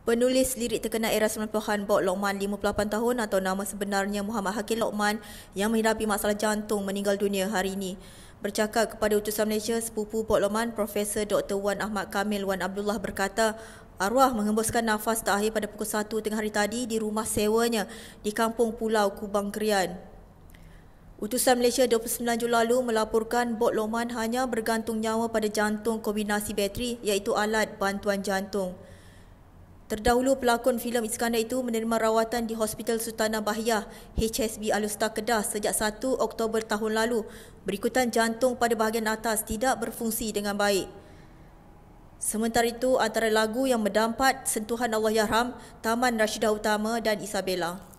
Penulis lirik terkenal era 90-an Bob Lokman, 58 tahun atau nama sebenarnya Muhammad Hakim Lokman yang menghadapi masalah jantung meninggal dunia hari ini. Bercakap kepada Utusan Malaysia, sepupu Bob Lokman, Profesor Dr. Wan Ahmad Kamil Wan Abdullah berkata, Arwah menghembuskan nafas terakhir pada pukul 1 tengah hari tadi di rumah sewanya di Kampung Pulau Kubang Krian. Utusan Malaysia 29 Jun lalu melaporkan Bob Lokman hanya bergantung nyawa pada jantung kombinasi bateri iaitu alat bantuan jantung. Terdahulu pelakon filem Iskandar itu menerima rawatan di Hospital Sultanah Bahiyah HSB Alusta Kedah sejak 1 Oktober tahun lalu berikutan jantung pada bahagian atas tidak berfungsi dengan baik. Sementara itu antara lagu yang mendapat sentuhan Allah Yarham Taman Rashidah Utama dan Isabella.